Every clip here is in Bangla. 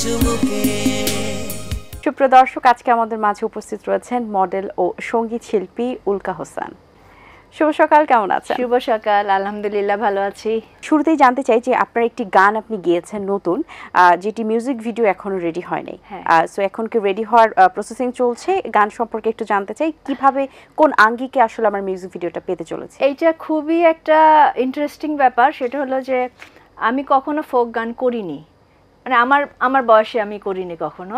চুমুকে আজকে আমাদের মাঝে উপস্থিত রয়েছেন মডেল ও সঙ্গীত শিল্পী উল্কা হোসেন শুভ সকাল কেমন আছেন শুভ সকাল আলহামদুলিল্লাহ ভালো আছি শুরুতেই জানতে চাই যে আপনার একটি গান আপনি গিয়েছেন নতুন যেটি মিউজিক ভিডিও এখনো রেডি হয়নি সো হ্যাঁ। এখন কি রেডি হওয়ার প্রসেসিং চলছে গান সম্পর্কে একটু জানতে চাই কিভাবে কোন আঙ্গিকে আসলে আমার মিউজিক ভিডিওটা পেতে চলেছে এইটা খুবই একটা ইন্টারেস্টিং ব্যাপার সেটা হলো যে আমি কখনো ফোক গান করিনি মানে আমার আমার বয়সে আমি করিনি কখনো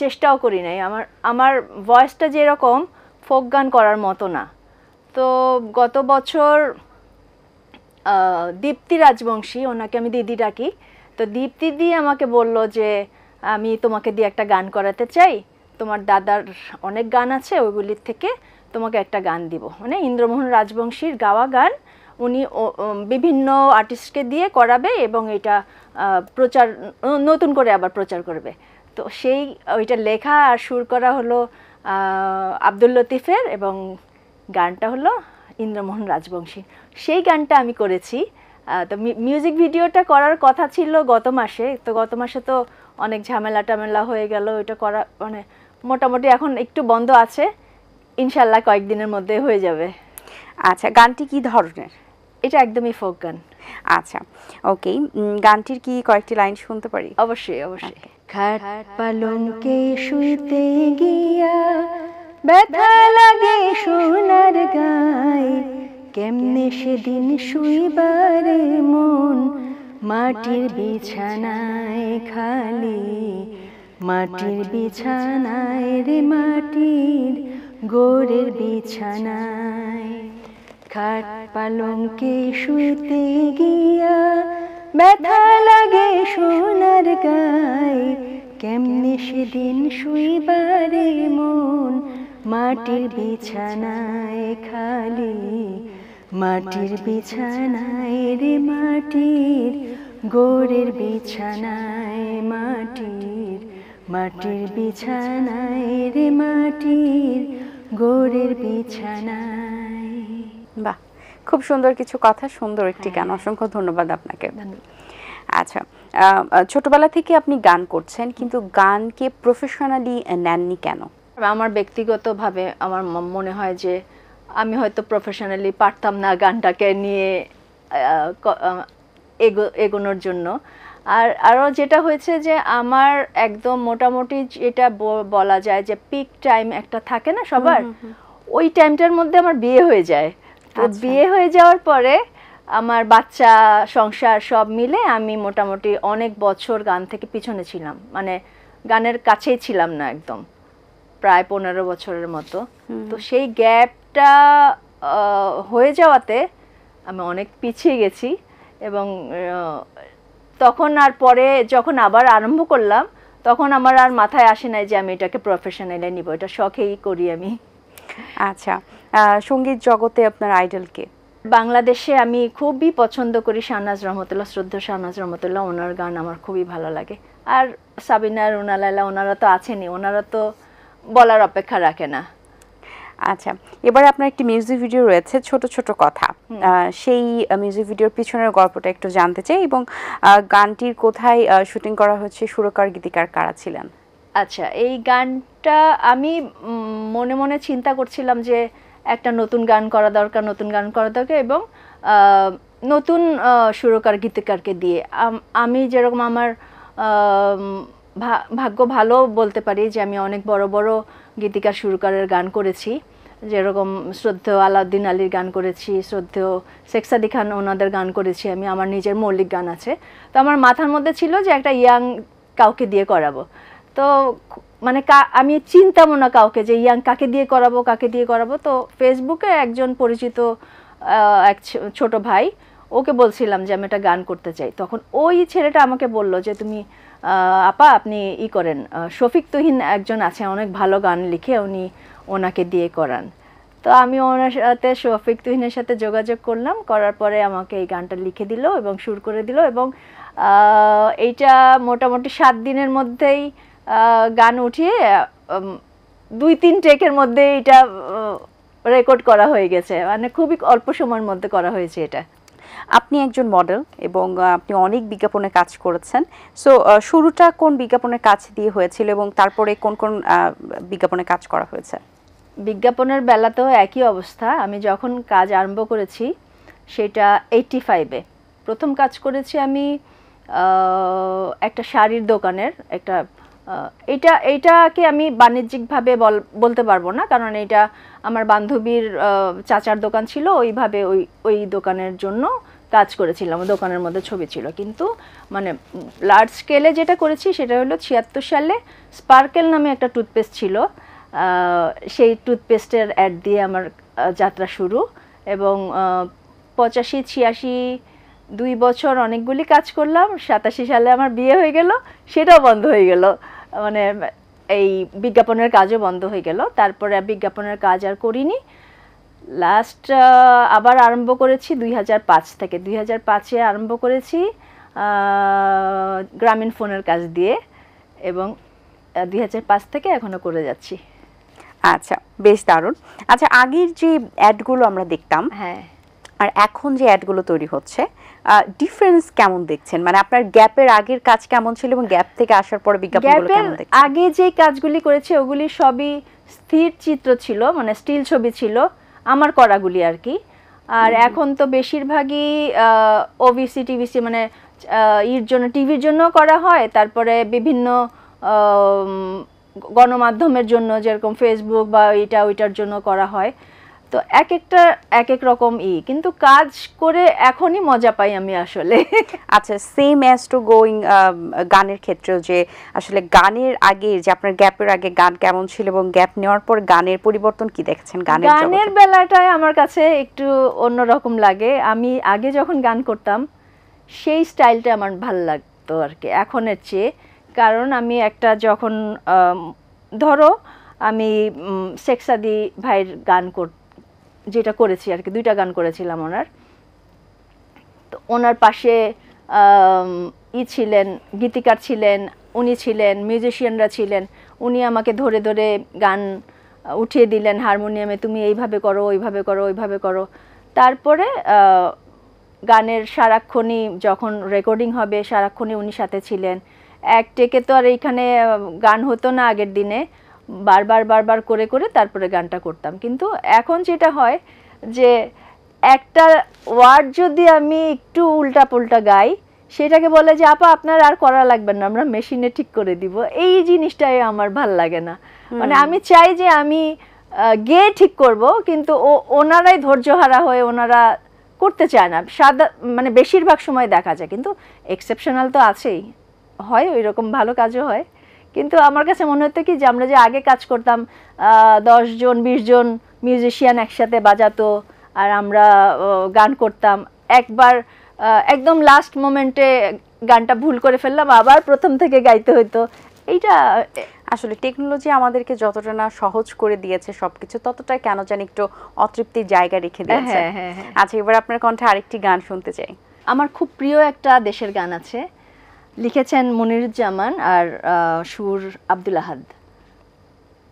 চেষ্টাও করি নাই আমার আমার ভয়েসটা যেরকম ফোক গান করার মতো না তো গত বছর দীপ্তি রাজবংশী ওনাকে আমি দিদি ডাকি তো দীপ্তি দি আমাকে বলল যে আমি তোমাকে দিয়ে একটা গান করাতে চাই তোমার দাদার অনেক গান আছে ওইগুলির থেকে তোমাকে একটা গান দিব মানে ইন্দ্রমোহন রাজবংশীর গাওয়া গান উনি বিভিন্ন আর্টিস্টকে দিয়ে করাবে এবং এটা প্রচার নতুন করে আবার প্রচার করবে তো সেই ওইটা লেখা আর সুর করা হলো আব্দুল লতিফের এবং গানটা হলো ইন্দ্রমোহন রাজবংশী সেই গানটা আমি করেছি তো মিউজিক ভিডিওটা করার কথা ছিল গত মাসে তো গত মাসে তো অনেক ঝামেলা টামেলা হয়ে গেল ওইটা করা মানে মোটামুটি এখন একটু বন্ধ আছে ইনশাল্লাহ কয়েকদিনের মধ্যে হয়ে যাবে আচ্ছা গানটি কি ধরনের এটা একদমই ফোক গান আচ্ছা ওকে গানটির কি কয়েকটি লাইন শুনতে পারি অবশ্যই অবশ্যই খাট পালনকে শুইতে গিয়া ব্যথা লাগে সোনার গায়ে কেমনে সেদিন শুইবারে মন মাটির বিছানায় খালি মাটির বিছানায় রে মাটির গোরের বিছানায় খাট পালঙ্কে শুতে গিয়া ব্যথা লাগে সোনার গায়ে কেমনে সেদিন শুইবারে মন মাটির বিছানায় খালি মাটির বিছানায় রে মাটির গোরের বিছানায় মাটির মাটির বিছানায় রে মাটির গোরের বিছানায় বাহ খুব সুন্দর কিছু কথা সুন্দর একটি হ্যাঁ। গান অসংখ্য ধন্যবাদ আপনাকে আচ্ছা ছোটবেলা থেকে আপনি গান করছেন কিন্তু গানকে প্রফেশনালি নেননি কেন আমার ব্যক্তিগতভাবে আমার মনে হয় যে আমি হয়তো প্রফেশনালি পারতাম না গানটাকে নিয়ে এগোনোর জন্য আর আরও যেটা হয়েছে যে আমার একদম মোটামুটি যেটা বলা যায় যে পিক টাইম একটা থাকে না সবার ওই টাইমটার মধ্যে আমার বিয়ে হয়ে যায় তো আচ্ছা। বিয়ে হয়ে যাওয়ার পরে আমার বাচ্চা সংসার সব মিলে আমি মোটামুটি অনেক বছর গান থেকে পিছনে ছিলাম মানে গানের কাছেই ছিলাম না একদম প্রায় পনেরো বছরের মতো তো সেই গ্যাপটা হয়ে যাওয়াতে আমি অনেক পিছিয়ে গেছি এবং তখন আর পরে যখন আবার আরম্ভ করলাম তখন আমার আর মাথায় আসে নাই যে আমি এটাকে প্রফেশনালে নিব এটা শখেই করি আমি আচ্ছা সঙ্গীত জগতে আপনার আইডলকে বাংলাদেশে আমি খুবই পছন্দ করি শাহনাজ রহমতুল্লাহ শ্রদ্ধা শাহনাজ রহমতুল্লাহ ওনার গান আমার খুবই ভালো লাগে আর সাবিনা রুনালালা ওনারা তো আছেনই ওনারা তো বলার অপেক্ষা রাখে না আচ্ছা এবারে আপনার একটি মিউজিক ভিডিও রয়েছে ছোট ছোট কথা সেই মিউজিক ভিডিওর পিছনের গল্পটা একটু জানতে চাই এবং গানটির কোথায় শুটিং করা হচ্ছে সুরকার গীতিকার কারা ছিলেন আচ্ছা এই গানটা আমি মনে মনে চিন্তা করছিলাম যে একটা নতুন গান করা দরকার নতুন গান করা দরকার এবং নতুন সুরকার গীতিকারকে দিয়ে আমি যেরকম আমার ভাগ্য ভালো বলতে পারি যে আমি অনেক বড় বড় গীতিকার সুরকারের গান করেছি যেরকম শ্রদ্ধেয় আলাউদ্দিন আলীর গান করেছি শ্রদ্ধেয় শেখসাদি খান ওনাদের গান করেছি আমি আমার নিজের মৌলিক গান আছে তো আমার মাথার মধ্যে ছিল যে একটা ইয়াং কাউকে দিয়ে করাবো তো মানে আমি চিনতাম না কাউকে যে ইয়াং কাকে দিয়ে করাবো কাকে দিয়ে করাবো তো ফেসবুকে একজন পরিচিত এক ছোট ভাই ওকে বলছিলাম যে আমি একটা গান করতে চাই তখন ওই ছেলেটা আমাকে বলল যে তুমি আপা আপনি ই করেন শফিক তুহিন একজন আছে অনেক ভালো গান লিখে উনি ওনাকে দিয়ে করান তো আমি ওনার সাথে শফিক তুহিনের সাথে যোগাযোগ করলাম করার পরে আমাকে এই গানটা লিখে দিল এবং সুর করে দিল এবং এইটা মোটামুটি সাত দিনের মধ্যেই গান উঠিয়ে দুই তিন টেকের মধ্যে এটা রেকর্ড করা হয়ে গেছে মানে খুবই অল্প সময়ের মধ্যে করা হয়েছে এটা আপনি একজন মডেল এবং আপনি অনেক বিজ্ঞাপনে কাজ করেছেন সো শুরুটা কোন বিজ্ঞাপনের কাজ দিয়ে হয়েছিল এবং তারপরে কোন কোন বিজ্ঞাপনে কাজ করা হয়েছে বিজ্ঞাপনের বেলা তো একই অবস্থা আমি যখন কাজ আরম্ভ করেছি সেটা এইটটি ফাইভে প্রথম কাজ করেছি আমি একটা শাড়ির দোকানের একটা এটা এইটাকে আমি বাণিজ্যিকভাবে বলতে পারবো না কারণ এটা আমার বান্ধবীর চাচার দোকান ছিল ওইভাবে ওই ওই দোকানের জন্য কাজ করেছিলাম দোকানের মধ্যে ছবি ছিল কিন্তু মানে লার্জ স্কেলে যেটা করেছি সেটা হলো ছিয়াত্তর সালে স্পার্কেল নামে একটা টুথপেস্ট ছিল সেই টুথপেস্টের অ্যাড দিয়ে আমার যাত্রা শুরু এবং পঁচাশি ছিয়াশি দুই বছর অনেকগুলি কাজ করলাম সাতাশি সালে আমার বিয়ে হয়ে গেল সেটাও বন্ধ হয়ে গেল মানে এই বিজ্ঞাপনের কাজও বন্ধ হয়ে গেল তারপরে বিজ্ঞাপনের কাজ আর করিনি লাস্ট আবার আরম্ভ করেছি দুই পাঁচ থেকে দুই পাঁচে আরম্ভ করেছি গ্রামীণ ফোনের কাজ দিয়ে এবং দুই পাঁচ থেকে এখনও করে যাচ্ছি আচ্ছা বেশ দারুণ আচ্ছা আগের যে অ্যাডগুলো আমরা দেখতাম হ্যাঁ আর এখন যে অ্যাডগুলো তৈরি হচ্ছে ডিফারেন্স কেমন দেখছেন মানে আপনার গ্যাপের আগের কাজ কেমন ছিল এবং গ্যাপ থেকে আসার পর বিজ্ঞাপনগুলো কেমন দেখছেন আগে যে কাজগুলি করেছে ওগুলি সবই স্থির চিত্র ছিল মানে স্টিল ছবি ছিল আমার করাগুলি আর কি আর এখন তো বেশিরভাগই ওবিসি টিভিসি মানে ইর জন্য টিভির জন্য করা হয় তারপরে বিভিন্ন গণমাধ্যমের জন্য যেরকম ফেসবুক বা এটা ওইটার জন্য করা হয় তো এক একটা এক এক রকম ই কিন্তু কাজ করে এখনই মজা পাই আমি আসলে আচ্ছা সেম অ্যাজ টু গোয়িং গানের ক্ষেত্রেও যে আসলে গানের আগে যে আপনার গ্যাপের আগে গান কেমন ছিল এবং গ্যাপ নেওয়ার পর গানের পরিবর্তন কি দেখেছেন গানের গানের বেলাটায় আমার কাছে একটু অন্যরকম লাগে আমি আগে যখন গান করতাম সেই স্টাইলটা আমার ভাল লাগতো আর কি এখনের চেয়ে কারণ আমি একটা যখন ধরো আমি শেখ ভাইয়ের গান করতাম যেটা করেছি আর কি দুইটা গান করেছিলাম ওনার তো ওনার পাশে ই ছিলেন গীতিকার ছিলেন উনি ছিলেন মিউজিশিয়ানরা ছিলেন উনি আমাকে ধরে ধরে গান উঠিয়ে দিলেন হারমোনিয়ামে তুমি এইভাবে করো ওইভাবে করো ওইভাবে করো তারপরে গানের সারাক্ষণই যখন রেকর্ডিং হবে সারাক্ষণই উনি সাথে ছিলেন এক টেকে তো আর এইখানে গান হতো না আগের দিনে বারবার বারবার করে করে তারপরে গানটা করতাম কিন্তু এখন যেটা হয় যে একটা ওয়ার্ড যদি আমি একটু উল্টা পুল্টা গাই সেটাকে বলে যে আপা আপনার আর করা লাগবে না আমরা মেশিনে ঠিক করে দিব এই জিনিসটাই আমার ভাল লাগে না মানে আমি চাই যে আমি গে ঠিক করব কিন্তু ও ওনারাই ধৈর্য হারা হয়ে ওনারা করতে চায় না সাদা মানে বেশিরভাগ সময় দেখা যায় কিন্তু এক্সেপশনাল তো আছেই হয় ওই রকম ভালো কাজও হয় কিন্তু আমার কাছে মনে হতো কি যে আমরা যে আগে কাজ করতাম দশ জন বিশ জন মিউজিশিয়ান একসাথে বাজাতো আর আমরা গান করতাম একবার একদম লাস্ট মোমেন্টে গানটা ভুল করে ফেললাম আবার প্রথম থেকে গাইতে হতো এইটা আসলে টেকনোলজি আমাদেরকে যতটা না সহজ করে দিয়েছে সবকিছু ততটাই কেন যেন একটু অতৃপ্তির জায়গা রেখে হ্যাঁ, দিয়েছে হ্যাঁ, হ্যাঁ, আচ্ছা এবার আপনার কণ্ঠে আরেকটি গান শুনতে চাই আমার খুব প্রিয় একটা দেশের গান আছে লিখেছেন মনিরুজ্জামান আর সুর আব্দুল আহাদ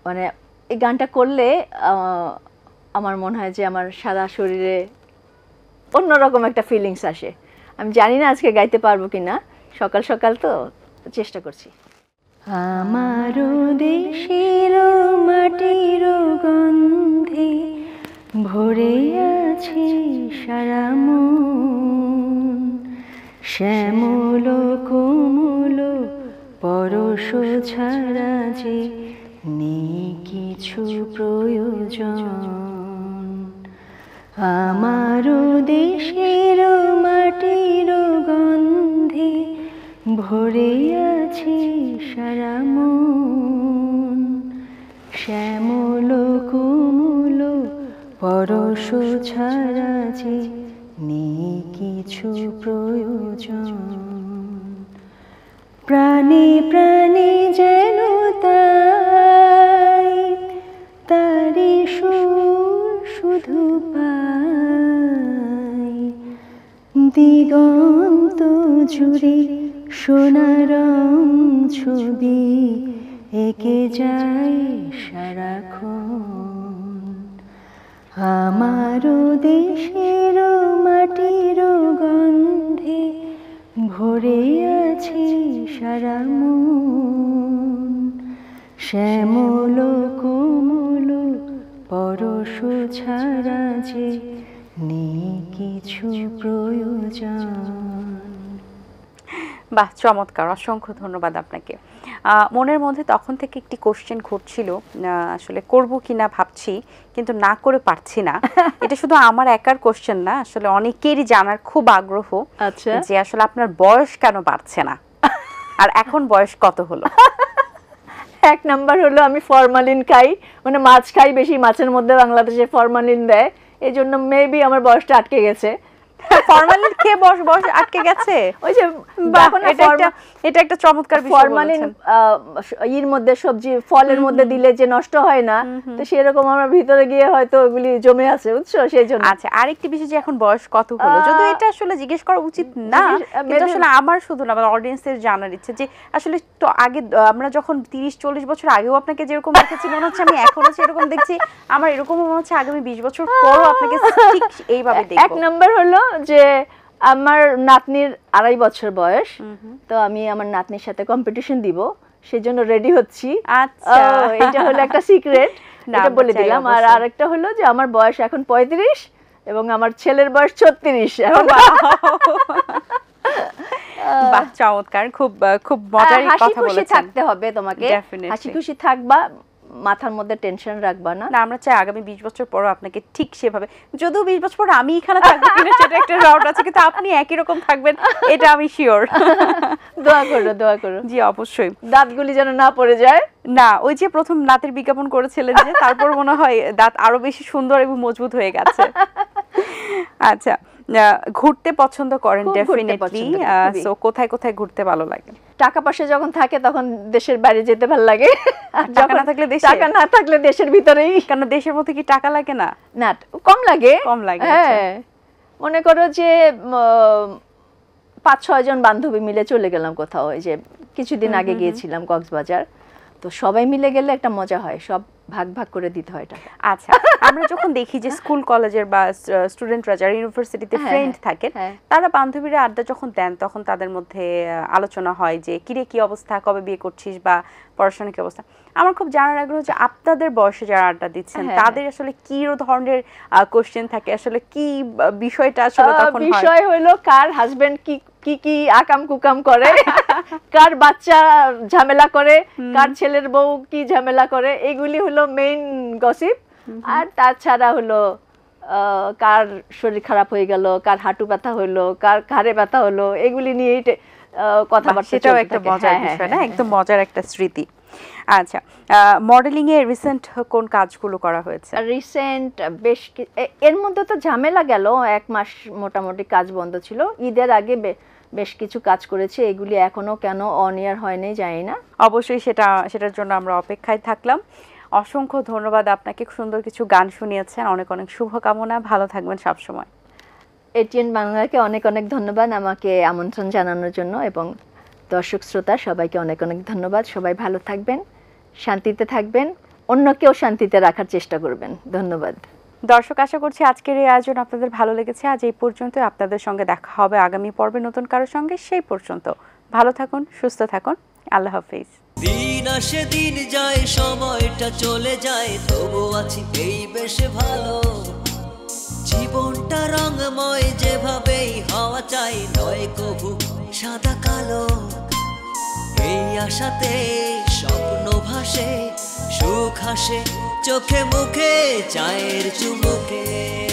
মানে এই গানটা করলে আমার মনে হয় যে আমার সাদা শরীরে অন্যরকম একটা ফিলিংস আসে আমি জানি না আজকে গাইতে পারবো কি না সকাল সকাল তো চেষ্টা করছি আমার দেশের মাটির গন্ধে ভরে আছে সারা মন শ্যামল কুমল পরশ ছাড়া যে নেই কিছু প্রয়োজন আমারও দেশের মাটির গন্ধে ভরে আছে সারাম শ্যামল কুমল পরশ ছাড়া যে নেই কিছু প্রয়োজন প্রাণী প্রাণী যেন তাই তারি শুধু পাই দিগন্ত জুড়ে সোনারং ছবি একে যায় সারাক্ষণ আমার দেশের মাটির গন্ধে ভরে আছে সারা মন শ্যামল কোমল পরশ ছাড়া যে নেই কিছু প্রয়োজন বাহ চমৎকার অসংখ্য ধন্যবাদ আপনাকে মনের মধ্যে তখন থেকে একটি কোশ্চেন ঘটছিল আসলে করব কি না ভাবছি কিন্তু না করে পারছি না এটা শুধু আমার একার কোশ্চেন না আসলে অনেকেরই জানার খুব আগ্রহ আচ্ছা যে আসলে আপনার বয়স কেন বাড়ছে না আর এখন বয়স কত হলো এক নাম্বার হলো আমি ফরমালিন খাই মানে মাছ খাই বেশি মাছের মধ্যে বাংলাদেশে ফরমালিন দেয় এই জন্য মেবি আমার বয়সটা আটকে গেছে ফরমালিন খেয়ে বস বস আটকে গেছে ওই যে এখন এটা একটা এটা একটা চমৎকার বিষয় ফরমালিন ইর মধ্যে সবজি ফলের মধ্যে দিলে যে নষ্ট হয় না তো সেরকম আমার ভিতরে গিয়ে হয়তো ওগুলি জমে আছে বুঝছো সেই জন্য আচ্ছা আরেকটি বিষয় যে এখন বয়স কত হলো যদিও এটা আসলে জিজ্ঞেস করা উচিত না কিন্তু আসলে আমার শুধু না আমার অডিয়েন্সের জানার ইচ্ছে যে আসলে তো আগে আমরা যখন 30 40 বছর আগেও আপনাকে যেরকম দেখেছি মনে হচ্ছে আমি এখনো সেরকম দেখছি আমার এরকম মনে হচ্ছে আগামী 20 বছর পরও আপনাকে ঠিক এইভাবে দেখব এক নাম্বার হলো যে আমার নাতনির আড়াই বছর বয়স তো আমি আমার নাতনির সাথে কম্পিটিশন দিব সেজন্য রেডি হচ্ছি আচ্ছা। এটা হলো একটা সিক্রেট এটা বলে দিলাম আর আরেকটা হলো যে আমার বয়স এখন পঁয়ত্রিশ এবং আমার ছেলের বয়স ছত্রিশ বাহ চমৎকার খুব খুব মজার কথা বলেছেন হাসি খুশি থাকতে হবে তোমাকে হাসি খুশি থাকবা মাথার মধ্যে টেনশন রাখবা না আমরা চাই আগামী বিশ বছর পর আপনাকে ঠিক সেভাবে যদিও বিশ বছর পর আমি এখানে থাকবো কিনা সেটা একটা রাউট আছে কিন্তু আপনি একই রকম থাকবেন এটা আমি শিওর দোয়া করো দোয়া করো জি অবশ্যই দাঁতগুলি যেন না পড়ে যায় না ওই যে প্রথম দাঁতের বিজ্ঞাপন করেছিলেন যে তারপর মনে হয় দাঁত আরো বেশি সুন্দর এবং মজবুত হয়ে গেছে আচ্ছা ঘুরতে পছন্দ করেন ডেফিনেটলি সো কোথায় কোথায় ঘুরতে ভালো লাগে টাকা পয়সা যখন থাকে তখন দেশের বাইরে যেতে ভালো লাগে টাকা না থাকলে দেশে টাকা না থাকলে দেশের ভিতরেই কারণ দেশের মধ্যে কি টাকা লাগে না না কম লাগে কম লাগে হ্যাঁ আচ্ছা। মনে করো যে পাঁচ ছয় জন বান্ধবী মিলে চলে গেলাম কোথাও ওই যে কিছুদিন আগে গিয়েছিলাম কক্সবাজার তো সবাই মিলে গেলে একটা মজা হয় সব ভাগ ভাগ করে দিতে হয় টাকা আচ্ছা আমরা যখন দেখি যে স্কুল কলেজের বা স্টুডেন্টরা যারা ইউনিভার্সিটিতে ফ্রেন্ড হ্যাঁ, হ্যাঁ, থাকে হ্যাঁ। তারা বান্ধবীরা আড্ডা যখন দেন তখন তাদের মধ্যে আলোচনা হয় যে কিরে কি অবস্থা কবে বিয়ে করছিস বা পড়াশোনা কি অবস্থা আমার খুব জানার আগ্রহ যে আপনাদের বয়সে যারা আড্ডা দিচ্ছেন তাদের আসলে কি ধরনের কোশ্চেন থাকে আসলে কি বিষয়টা আসলে তখন বিষয় হলো কার হাজবেন্ড কি কি কি আকাম কুকাম করে কার বাচ্চা ঝামেলা করে কার ছেলের বউ কি ঝামেলা করে এগুলি হলো মেইন গসিপ আর তাছাড়া হলো কার শরীর খারাপ হয়ে গেল কার হাঁটু ব্যথা হলো কার ঘাড়ে ব্যথা হলো এগুলি নিয়েই কথাবার্তা সেটাও একটা মজার হ্যাঁ, বিষয় হ্যাঁ, না হ্যাঁ, একদম মজার একটা স্মৃতি আচ্ছা মডেলিং এ রিসেন্ট কোন কাজগুলো করা হয়েছে রিসেন্ট বেশ এর মধ্যে তো ঝামেলা গেল এক মাস মোটামুটি কাজ বন্ধ ছিল ঈদের আগে বেশ কিছু কাজ করেছে এগুলি এখনও কেন অন ইয়ার হয়নি জানি না অবশ্যই সেটা সেটার জন্য আমরা অপেক্ষায় থাকলাম অসংখ্য ধন্যবাদ আপনাকে সুন্দর কিছু গান শুনিয়েছেন অনেক অনেক শুভকামনা ভালো থাকবেন সবসময় এটিএন বাংলাকে অনেক অনেক ধন্যবাদ আমাকে আমন্ত্রণ জানানোর জন্য এবং দর্শক শ্রোতা সবাইকে অনেক অনেক ধন্যবাদ সবাই ভালো থাকবেন শান্তিতে থাকবেন অন্যকেও শান্তিতে রাখার চেষ্টা করবেন ধন্যবাদ দর্শক আশা করছি আজকের এই আয়োজন আপনাদের ভালো লেগেছে আজ এই পর্যন্ত আপনাদের সঙ্গে দেখা হবে আগামী পর্বে নতুন কারোর সঙ্গে সেই পর্যন্ত ভালো থাকুন সুস্থ থাকুন আল্লাহ হাফিজ দিন আসে দিন যায় সময়টা চলে যায় তবু আছি এই বেশে ভালো জীবনটা রঙময় যেভাবেই হওয়া চাই নয় কবু সাদা কালো এই আশাতে স্বপ্ন ভাসে সুখ হাসে চোখে মুখে চায়ের চুমুকে